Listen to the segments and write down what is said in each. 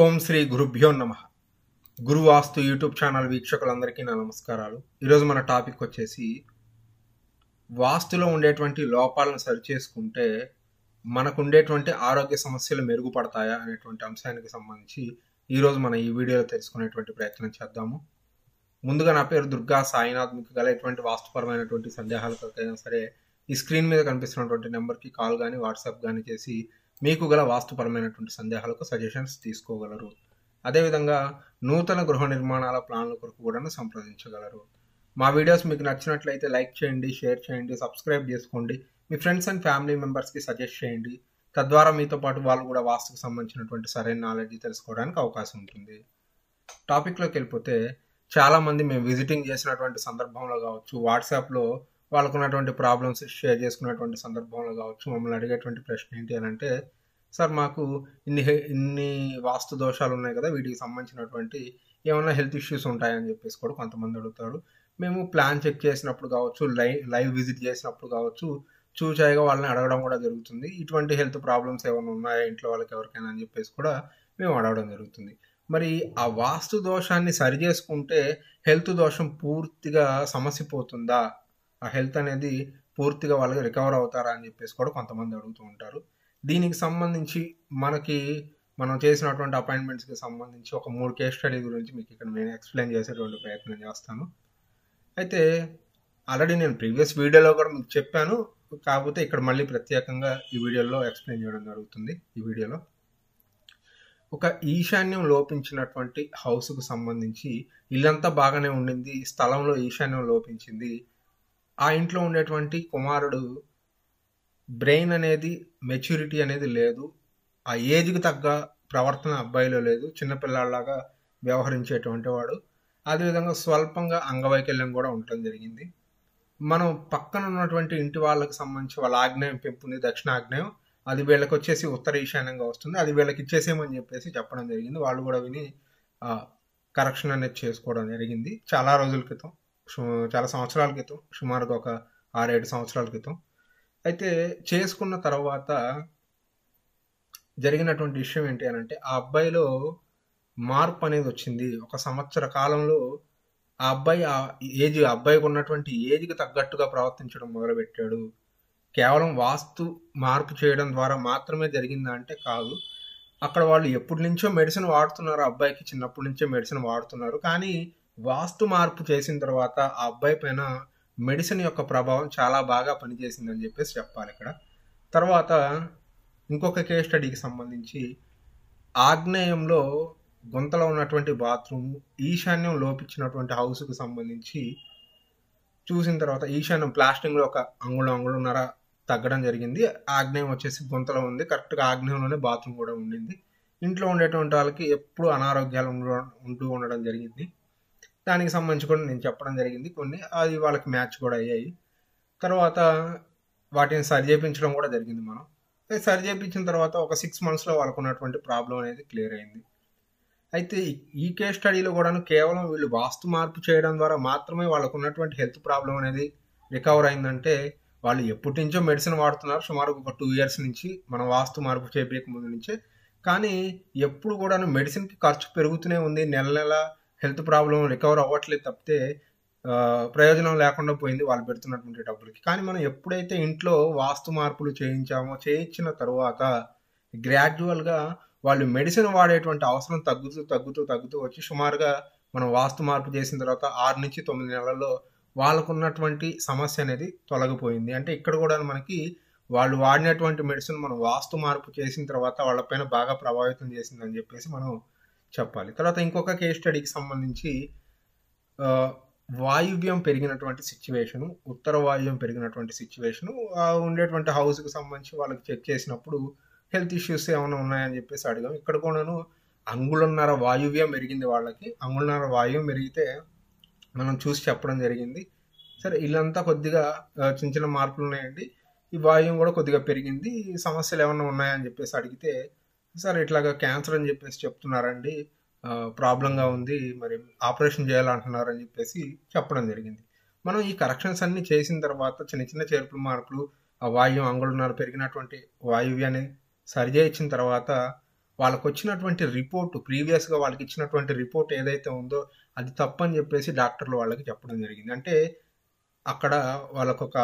ఓం శ్రీ గురుభ్యో నమ వాస్తు YouTube channel వీక్షకులందరికీ నా నమస్కారాలు ఈరోజు మన టాపిక్ వచ్చేసి వాస్తులో ఉండేటువంటి లోపాలను సరిచేసుకుంటే మనకు ఉండేటువంటి ఆరోగ్య సమస్యలు మెరుగుపడతాయా అనేటువంటి అంశానికి సంబంధించి ఈరోజు మనం ఈ వీడియోలో తెలుసుకునేటువంటి ప్రయత్నం చేద్దాము ముందుగా నా పేరు దుర్గా సాయినాథ్ మీకు గల ఎటువంటి వాస్తుపరమైనటువంటి సందేహాలు కలిగినా సరే ఈ స్క్రీన్ మీద కనిపిస్తున్నటువంటి నెంబర్కి కాల్ కానీ వాట్సాప్ కానీ చేసి మీకు గల వాస్తుపరమైనటువంటి సందేహాలకు సజెషన్స్ తీసుకోగలరు అదేవిధంగా నూతన గృహ నిర్మాణాల ప్లాన్ల కొరకు కూడా సంప్రదించగలరు మా వీడియోస్ మీకు నచ్చినట్లయితే లైక్ చేయండి షేర్ చేయండి సబ్స్క్రైబ్ చేసుకోండి మీ ఫ్రెండ్స్ అండ్ ఫ్యామిలీ మెంబర్స్కి సజెస్ట్ చేయండి తద్వారా మీతో పాటు వాళ్ళు కూడా వాస్తుకు సంబంధించినటువంటి సరైన నాలెడ్జ్ తెలుసుకోవడానికి అవకాశం ఉంటుంది టాపిక్లోకి వెళ్ళిపోతే చాలామంది మేము విజిటింగ్ చేసినటువంటి సందర్భంలో కావచ్చు వాట్సాప్లో వాళ్ళకున్నటువంటి ప్రాబ్లమ్స్ షేర్ చేసుకున్నటువంటి సందర్భంలో కావచ్చు మమ్మల్ని అడిగేటువంటి ప్రశ్న ఏంటి అని అంటే సార్ మాకు ఇన్ని ఇన్ని వాస్తు దోషాలు ఉన్నాయి కదా వీటికి సంబంధించినటువంటి ఏమైనా హెల్త్ ఇష్యూస్ ఉంటాయని చెప్పేసి కూడా కొంతమంది అడుగుతారు మేము ప్లాన్ చెక్ చేసినప్పుడు కావచ్చు లైవ్ లైవ్ విజిట్ చేసినప్పుడు కావచ్చు చూచాయిగా వాళ్ళని అడగడం కూడా జరుగుతుంది ఇటువంటి హెల్త్ ప్రాబ్లమ్స్ ఏమైనా ఉన్నాయా ఇంట్లో వాళ్ళకి ఎవరికైనా అని చెప్పేసి కూడా మేము అడగడం జరుగుతుంది మరి ఆ వాస్తు దోషాన్ని సరి చేసుకుంటే హెల్త్ దోషం పూర్తిగా సమస్య పోతుందా ఆ హెల్త్ అనేది పూర్తిగా వాళ్ళకి రికవర్ అవుతారా అని చెప్పేసి కూడా కొంతమంది అడుగుతూ ఉంటారు దీనికి సంబంధించి మనకి మనం చేసినటువంటి అపాయింట్మెంట్స్కి సంబంధించి ఒక మూడు కేస్ స్టడీ గురించి మీకు ఇక్కడ నేను ఎక్స్ప్లెయిన్ చేసేటువంటి ప్రయత్నం చేస్తాను అయితే ఆల్రెడీ నేను ప్రీవియస్ వీడియోలో కూడా మీకు చెప్పాను కాకపోతే ఇక్కడ మళ్ళీ ప్రత్యేకంగా ఈ వీడియోలో ఎక్స్ప్లెయిన్ చేయడం జరుగుతుంది ఈ వీడియోలో ఒక ఈశాన్యం లోపించినటువంటి హౌస్కు సంబంధించి ఇల్లంతా బాగానే ఉండింది స్థలంలో ఈశాన్యం లోపించింది ఆ ఇంట్లో ఉండేటువంటి కుమారుడు బ్రెయిన్ అనేది మెచ్యూరిటీ అనేది లేదు ఆ ఏజ్కి తగ్గ ప్రవర్తన అబ్బాయిలో లేదు చిన్నపిల్లాడిలాగా వ్యవహరించేటువంటి వాడు అదేవిధంగా స్వల్పంగా అంగవైకల్యం కూడా ఉండటం జరిగింది మనం పక్కన ఉన్నటువంటి ఇంటి వాళ్ళకి సంబంధించి వాళ్ళ ఆగ్నేయం పెంపుంది ఆగ్నేయం అది వీళ్ళకి వచ్చేసి ఉత్తర ఈశాన్యంగా వస్తుంది అది వీళ్ళకి ఇచ్చేసేమని చెప్పేసి చెప్పడం జరిగింది వాళ్ళు కూడా విని కరెక్షన్ అనేది చేసుకోవడం జరిగింది చాలా రోజుల క్రితం చాలా సంవత్సరాల క్రితం సుమారుగా ఒక ఆరేడు సంవత్సరాల క్రితం అయితే చేసుకున్న తర్వాత జరిగినటువంటి విషయం ఏంటి అని అంటే ఆ అబ్బాయిలో మార్పు అనేది వచ్చింది ఒక సంవత్సర కాలంలో ఆ అబ్బాయి ఆ ఏజ్ అబ్బాయికి ఉన్నటువంటి ఏజ్కి తగ్గట్టుగా ప్రవర్తించడం మొదలుపెట్టాడు కేవలం వాస్తు మార్పు చేయడం ద్వారా మాత్రమే జరిగిందా అంటే కాదు అక్కడ వాళ్ళు ఎప్పటి నుంచో మెడిసిన్ వాడుతున్నారు అబ్బాయికి చిన్నప్పటి నుంచో మెడిసిన్ వాడుతున్నారు కానీ వాస్తు మార్పు చేసిన తర్వాత ఆ అబ్బాయి పైన మెడిసిన్ యొక్క ప్రభావం చాలా బాగా పనిచేసిందని చెప్పేసి చెప్పాలి ఇక్కడ తర్వాత ఇంకొక కేస్ స్టడీకి సంబంధించి ఆగ్నేయంలో గుంతలో ఉన్నటువంటి బాత్రూమ్ ఈశాన్యం లోపించినటువంటి హౌస్కి సంబంధించి చూసిన తర్వాత ఈశాన్యం ప్లాస్టింగ్లో ఒక అంగుళం అంగుళన్నర తగ్గడం జరిగింది ఆగ్నేయం వచ్చేసి గుంతలో ఉంది కరెక్ట్గా ఆగ్నేయంలోనే బాత్రూమ్ కూడా ఉండింది ఇంట్లో ఉండేటువంటి వాళ్ళకి ఎప్పుడు అనారోగ్యాలు ఉండడం ఉంటూ ఉండడం జరిగింది దానికి సంబంధించి కూడా నేను చెప్పడం జరిగింది కొన్ని అది వాళ్ళకి మ్యాచ్ కూడా అయ్యాయి తర్వాత వాటిని సరి చేయించడం కూడా జరిగింది మనం సరి చేయించిన తర్వాత ఒక సిక్స్ మంత్స్లో వాళ్ళకు ఉన్నటువంటి ప్రాబ్లం అనేది క్లియర్ అయింది అయితే ఈ కేస్ స్టడీలో కూడాను కేవలం వీళ్ళు వాస్తు మార్పు చేయడం ద్వారా మాత్రమే వాళ్ళకు ఉన్నటువంటి హెల్త్ ప్రాబ్లం అనేది రికవర్ అయిందంటే వాళ్ళు ఎప్పటి నుంచో మెడిసిన్ వాడుతున్నారు సుమారు ఒక టూ ఇయర్స్ నుంచి మనం వాస్తు మార్పు చేయక ముందు నుంచే కానీ ఎప్పుడు కూడాను మెడిసిన్కి ఖర్చు పెరుగుతూనే ఉంది నెల నెల హెల్త్ ప్రాబ్లం రికవర్ అవ్వట్లేదు తప్పితే ప్రయోజనం లేకుండా పోయింది వాళ్ళు పెడుతున్నటువంటి డబ్బులకి కానీ మనం ఎప్పుడైతే ఇంట్లో వాస్తు మార్పులు చేయించామో చేయించిన తర్వాత గ్రాడ్యువల్గా వాళ్ళు మెడిసిన్ వాడేటువంటి అవసరం తగ్గుతూ తగ్గుతూ తగ్గుతూ వచ్చి సుమారుగా మనం వాస్తు మార్పు చేసిన తర్వాత ఆరు నుంచి తొమ్మిది నెలల్లో వాళ్ళకున్నటువంటి సమస్య అనేది తొలగిపోయింది అంటే ఇక్కడ కూడా మనకి వాళ్ళు వాడినటువంటి మెడిసిన్ మనం వాస్తు మార్పు చేసిన తర్వాత వాళ్ళపైన బాగా ప్రభావితం చేసిందని చెప్పేసి మనం చెప్పాలి తర్వాత ఇంకొక కేస్ స్టడీకి సంబంధించి వాయువ్యం పెరిగినటువంటి సిచ్యువేషను ఉత్తర వాయువ్యం పెరిగినటువంటి సిచ్యువేషను ఉండేటువంటి హౌస్కి సంబంధించి వాళ్ళకి చెక్ చేసినప్పుడు హెల్త్ ఇష్యూస్ ఏమైనా ఉన్నాయని చెప్పేసి అడిగాం ఇక్కడ కూడాను అంగుళన్నర వాయువ్యం పెరిగింది వాళ్ళకి అంగుళన్నర వాయువ్యం పెరిగితే మనం చూసి చెప్పడం జరిగింది సరే ఇల్లంతా కొద్దిగా చిన్న చిన్న మార్పులు ఉన్నాయండి ఈ వాయువ్యం కూడా కొద్దిగా పెరిగింది సమస్యలు ఏమైనా ఉన్నాయని చెప్పేసి అడిగితే సార్ ఇట్లాగా క్యాన్సర్ అని చెప్పేసి చెప్తున్నారండి ప్రాబ్లంగా ఉంది మరి ఆపరేషన్ చేయాలంటున్నారు అని చెప్పేసి చెప్పడం జరిగింది మనం ఈ కరెక్షన్స్ అన్ని చేసిన తర్వాత చిన్న చిన్న చేర్పులు మార్పులు ఆ వాయువు అంగుళనాలు పెరిగినటువంటి వాయువ్యాన్ని చేయించిన తర్వాత వాళ్ళకు వచ్చినటువంటి రిపోర్టు ప్రీవియస్గా వాళ్ళకి ఇచ్చినటువంటి రిపోర్ట్ ఏదైతే ఉందో అది తప్పని చెప్పేసి డాక్టర్లు వాళ్ళకి చెప్పడం జరిగింది అంటే అక్కడ వాళ్ళకొక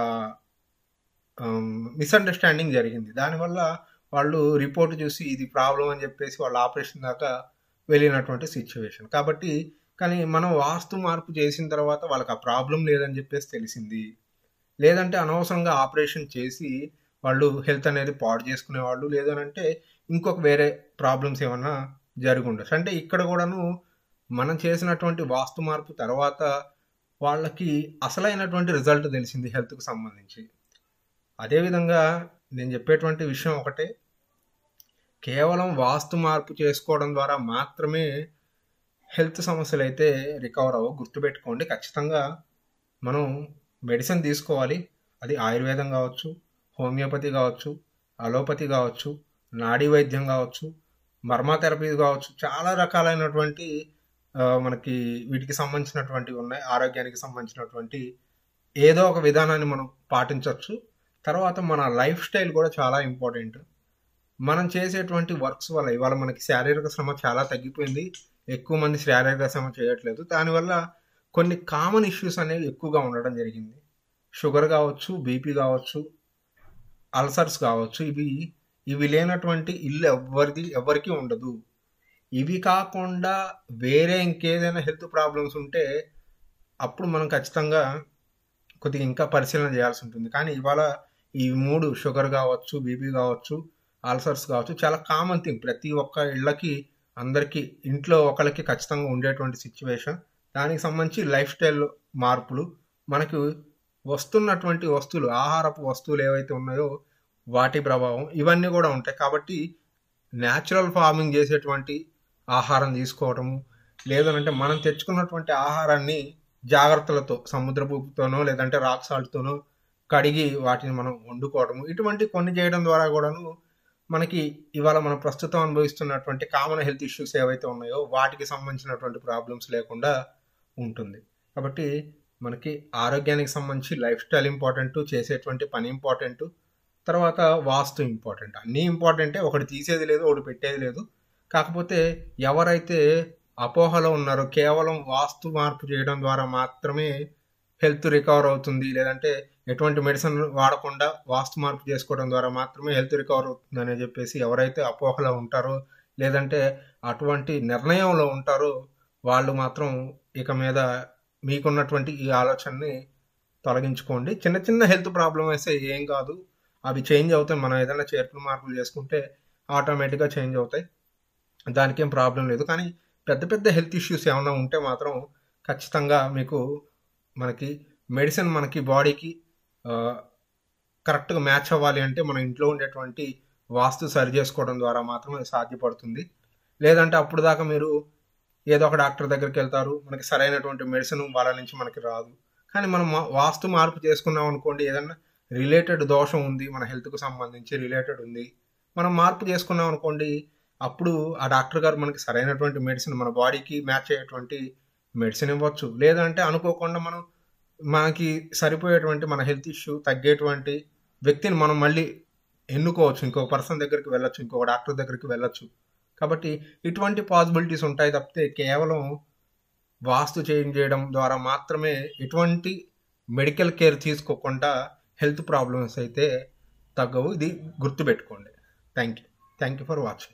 మిస్అండర్స్టాండింగ్ జరిగింది దానివల్ల వాళ్ళు రిపోర్ట్ చూసి ఇది ప్రాబ్లం అని చెప్పేసి వాళ్ళు ఆపరేషన్ దాకా వెళ్ళినటువంటి సిచ్యువేషన్ కాబట్టి కానీ మనం వాస్తు మార్పు చేసిన తర్వాత వాళ్ళకి ఆ ప్రాబ్లం లేదని చెప్పేసి తెలిసింది లేదంటే అనవసరంగా ఆపరేషన్ చేసి వాళ్ళు హెల్త్ అనేది పాడు చేసుకునేవాళ్ళు లేదనంటే ఇంకొక వేరే ప్రాబ్లమ్స్ ఏమన్నా జరిగి ఉండొచ్చు అంటే ఇక్కడ కూడాను మనం చేసినటువంటి వాస్తు మార్పు తర్వాత వాళ్ళకి అసలైనటువంటి రిజల్ట్ తెలిసింది హెల్త్కు సంబంధించి అదేవిధంగా నేను చెప్పేటువంటి విషయం ఒకటే కేవలం వాస్తు మార్పు చేసుకోవడం ద్వారా మాత్రమే హెల్త్ సమస్యలు అయితే రికవర్ అవ్వ గుర్తుపెట్టుకోండి ఖచ్చితంగా మనం మెడిసిన్ తీసుకోవాలి అది ఆయుర్వేదం కావచ్చు హోమియోపతి కావచ్చు అలోపతి కావచ్చు నాడీ వైద్యం కావచ్చు మర్మాథెరపీ కావచ్చు చాలా రకాలైనటువంటి మనకి వీటికి సంబంధించినటువంటివి ఉన్నాయి ఆరోగ్యానికి సంబంధించినటువంటి ఏదో ఒక విధానాన్ని మనం పాటించవచ్చు తర్వాత మన లైఫ్ స్టైల్ కూడా చాలా ఇంపార్టెంట్ మనం చేసేటువంటి వర్క్స్ వల్ల ఇవాళ మనకి శారీరక శ్రమ చాలా తగ్గిపోయింది ఎక్కువ మంది శారీరక శ్రమ చేయట్లేదు దానివల్ల కొన్ని కామన్ ఇష్యూస్ అనేవి ఎక్కువగా ఉండడం జరిగింది షుగర్ కావచ్చు బీపీ కావచ్చు అల్సర్స్ కావచ్చు ఇవి ఇవి లేనటువంటి ఇల్లు ఎవరిది ఎవరికి ఉండదు ఇవి కాకుండా వేరే ఇంకేదైనా హెల్త్ ప్రాబ్లమ్స్ ఉంటే అప్పుడు మనం ఖచ్చితంగా కొద్దిగా ఇంకా పరిశీలన చేయాల్సి ఉంటుంది కానీ ఇవాళ ఈ మూడు షుగర్ కావచ్చు బీపీ కావచ్చు అల్సర్స్ కావచ్చు చాలా కామన్ థింగ్ ప్రతి ఒక్క ఇళ్ళకి అందరికీ ఇంట్లో ఒకరికి ఖచ్చితంగా ఉండేటువంటి సిచ్యువేషన్ దానికి సంబంధించి లైఫ్ స్టైల్ మార్పులు మనకు వస్తున్నటువంటి వస్తువులు ఆహారపు వస్తువులు ఏవైతే ఉన్నాయో వాటి ప్రభావం ఇవన్నీ కూడా ఉంటాయి కాబట్టి న్యాచురల్ ఫార్మింగ్ చేసేటువంటి ఆహారం తీసుకోవటము లేదనంటే మనం తెచ్చుకున్నటువంటి ఆహారాన్ని జాగ్రత్తలతో సముద్రపుతోనో లేదంటే రాక్ సాల్ట్తోనో కడిగి వాటిని మనం వండుకోవడము ఇటువంటి కొన్ని చేయడం ద్వారా కూడాను మనకి ఇవాళ మనం ప్రస్తుతం అనుభవిస్తున్నటువంటి కామన్ హెల్త్ ఇష్యూస్ ఏవైతే ఉన్నాయో వాటికి సంబంధించినటువంటి ప్రాబ్లమ్స్ లేకుండా ఉంటుంది కాబట్టి మనకి ఆరోగ్యానికి సంబంధించి లైఫ్ స్టైల్ ఇంపార్టెంట్ చేసేటువంటి పని ఇంపార్టెంట్ తర్వాత వాస్తు ఇంపార్టెంట్ అన్నీ ఇంపార్టెంటే ఒకటి తీసేది లేదు ఒకటి పెట్టేది లేదు కాకపోతే ఎవరైతే అపోహలో ఉన్నారో కేవలం వాస్తు మార్పు చేయడం ద్వారా మాత్రమే హెల్త్ రికవర్ అవుతుంది లేదంటే ఎటువంటి మెడిసిన్ వాడకుండా వాస్తు మార్పు చేసుకోవడం ద్వారా మాత్రమే హెల్త్ రికవర్ అవుతుంది అని చెప్పేసి ఎవరైతే అపోహలో ఉంటారో లేదంటే అటువంటి నిర్ణయంలో ఉంటారో వాళ్ళు మాత్రం ఇక మీద మీకున్నటువంటి ఈ ఆలోచనని తొలగించుకోండి చిన్న చిన్న హెల్త్ ప్రాబ్లం అయితే ఏం కాదు అవి చేంజ్ అవుతాయి మనం ఏదైనా చేర్పులు మార్పులు చేసుకుంటే ఆటోమేటిక్గా చేంజ్ అవుతాయి దానికేం ప్రాబ్లం లేదు కానీ పెద్ద పెద్ద హెల్త్ ఇష్యూస్ ఏమైనా ఉంటే మాత్రం ఖచ్చితంగా మీకు మనకి మెడిసిన్ మనకి బాడీకి కరెక్ట్గా మ్యాచ్ అవ్వాలి అంటే మన ఇంట్లో ఉండేటువంటి వాస్తు సరి చేసుకోవడం ద్వారా మాత్రమే సాధ్యపడుతుంది లేదంటే అప్పుడు దాకా మీరు ఏదో ఒక డాక్టర్ దగ్గరికి వెళ్తారు మనకి సరైనటువంటి మెడిసిన్ వాళ్ళ నుంచి మనకి రాదు కానీ మనం వాస్తు మార్పు చేసుకున్నాం అనుకోండి ఏదన్నా రిలేటెడ్ దోషం ఉంది మన హెల్త్కు సంబంధించి రిలేటెడ్ ఉంది మనం మార్పు చేసుకున్నాం అనుకోండి అప్పుడు ఆ డాక్టర్ గారు మనకి సరైనటువంటి మెడిసిన్ మన బాడీకి మ్యాచ్ అయ్యేటువంటి మెడిసిన్ ఇవ్వచ్చు లేదంటే అనుకోకుండా మనం మనకి సరిపోయేటువంటి మన హెల్త్ ఇష్యూ తగ్గేటువంటి వ్యక్తిని మనం మళ్ళీ ఎన్నుకోవచ్చు ఇంకో పర్సన్ దగ్గరికి వెళ్ళొచ్చు ఇంకో డాక్టర్ దగ్గరికి వెళ్ళొచ్చు కాబట్టి ఇటువంటి పాసిబిలిటీస్ ఉంటాయి తప్పితే కేవలం వాస్తు చేంజ్ చేయడం ద్వారా మాత్రమే ఎటువంటి మెడికల్ కేర్ తీసుకోకుండా హెల్త్ ప్రాబ్లమ్స్ అయితే తగ్గవు ఇది గుర్తుపెట్టుకోండి thank you thank you for watching